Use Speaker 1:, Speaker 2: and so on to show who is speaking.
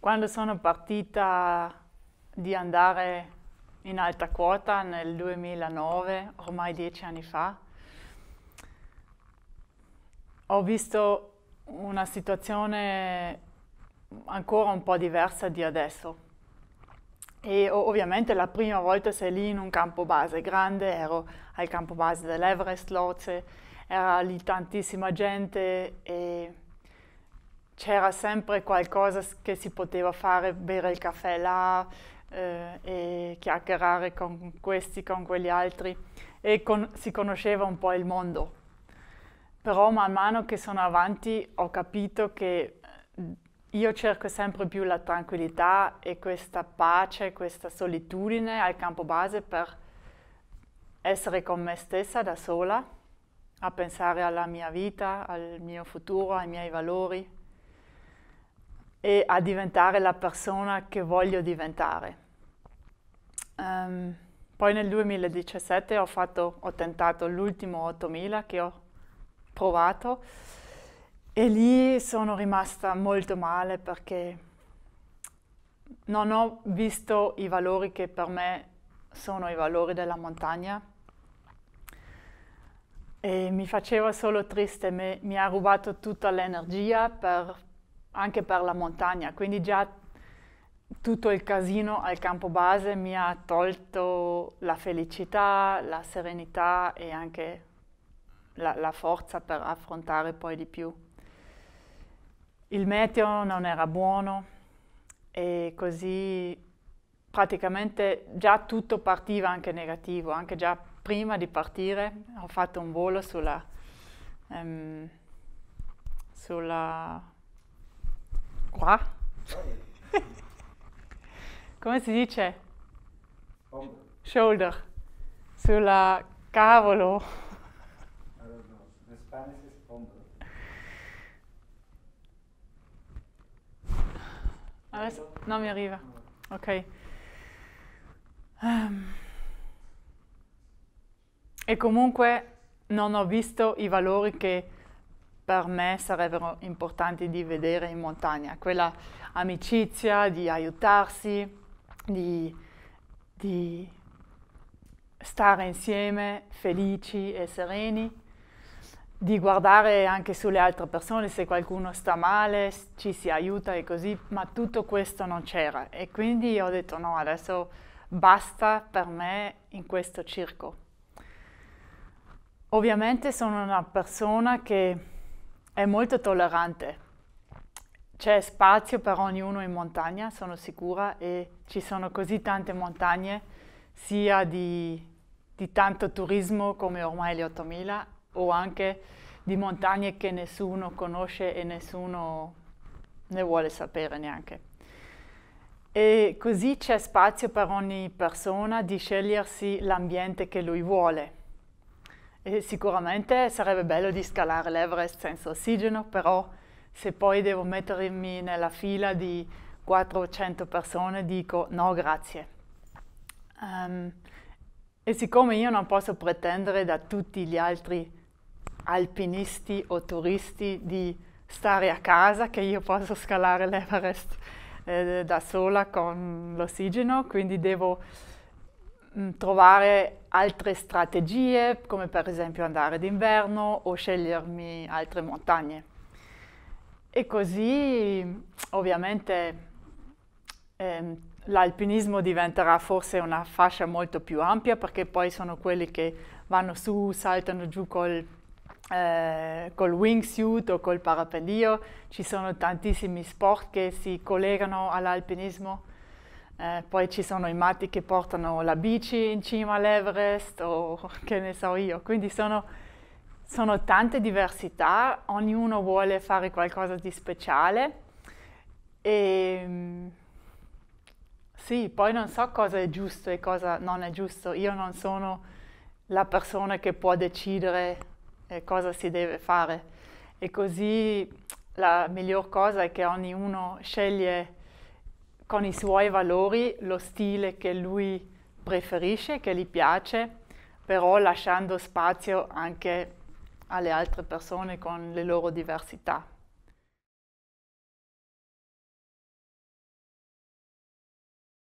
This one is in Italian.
Speaker 1: Quando sono partita di andare in alta quota nel 2009, ormai dieci anni fa, ho visto una situazione ancora un po' diversa di adesso. E ovviamente la prima volta sei lì in un campo base grande, ero al campo base dell'Everest Loze, era lì tantissima gente e c'era sempre qualcosa che si poteva fare, bere il caffè là eh, e chiacchierare con questi, con quegli altri e con, si conosceva un po' il mondo. Però man mano che sono avanti ho capito che eh, io cerco sempre più la tranquillità e questa pace, questa solitudine al campo base per essere con me stessa da sola, a pensare alla mia vita, al mio futuro, ai miei valori e a diventare la persona che voglio diventare. Um, poi nel 2017 ho, fatto, ho tentato l'ultimo 8000 che ho provato e lì sono rimasta molto male perché non ho visto i valori che per me sono i valori della montagna e mi faceva solo triste, mi, mi ha rubato tutta l'energia per anche per la montagna, quindi già tutto il casino al campo base mi ha tolto la felicità, la serenità e anche la, la, forza per affrontare poi di più. Il meteo non era buono e così praticamente già tutto partiva anche negativo, anche già prima di partire ho fatto un volo sulla, um, sulla Qua? Come si dice? Shoulder. Sulla cavolo. Adesso non mi arriva. Ok. Um. E comunque non ho visto i valori che per me sarebbero importanti di vedere in montagna, quella amicizia, di aiutarsi, di, di stare insieme felici e sereni, di guardare anche sulle altre persone, se qualcuno sta male ci si aiuta e così, ma tutto questo non c'era e quindi ho detto no, adesso basta per me in questo circo. Ovviamente sono una persona che è molto tollerante. C'è spazio per ognuno in montagna, sono sicura, e ci sono così tante montagne, sia di, di tanto turismo come ormai le 8000, o anche di montagne che nessuno conosce e nessuno ne vuole sapere neanche. E così c'è spazio per ogni persona di scegliersi l'ambiente che lui vuole. E sicuramente sarebbe bello di scalare l'Everest senza ossigeno, però se poi devo mettermi nella fila di 400 persone dico no grazie. Um, e siccome io non posso pretendere da tutti gli altri alpinisti o turisti di stare a casa, che io posso scalare l'Everest eh, da sola con l'ossigeno, quindi devo Mm, trovare altre strategie, come per esempio andare d'inverno o scegliermi altre montagne. E così ovviamente eh, l'alpinismo diventerà forse una fascia molto più ampia perché poi sono quelli che vanno su, saltano giù col, eh, col wingsuit o col parapendio, ci sono tantissimi sport che si collegano all'alpinismo eh, poi ci sono i matti che portano la bici in cima all'Everest o che ne so io. Quindi sono, sono tante diversità, ognuno vuole fare qualcosa di speciale. E, ehm, sì, poi non so cosa è giusto e cosa non è giusto. Io non sono la persona che può decidere eh, cosa si deve fare. E così la miglior cosa è che ognuno sceglie con i suoi valori, lo stile che lui preferisce, che gli piace, però lasciando spazio anche alle altre persone con le loro diversità.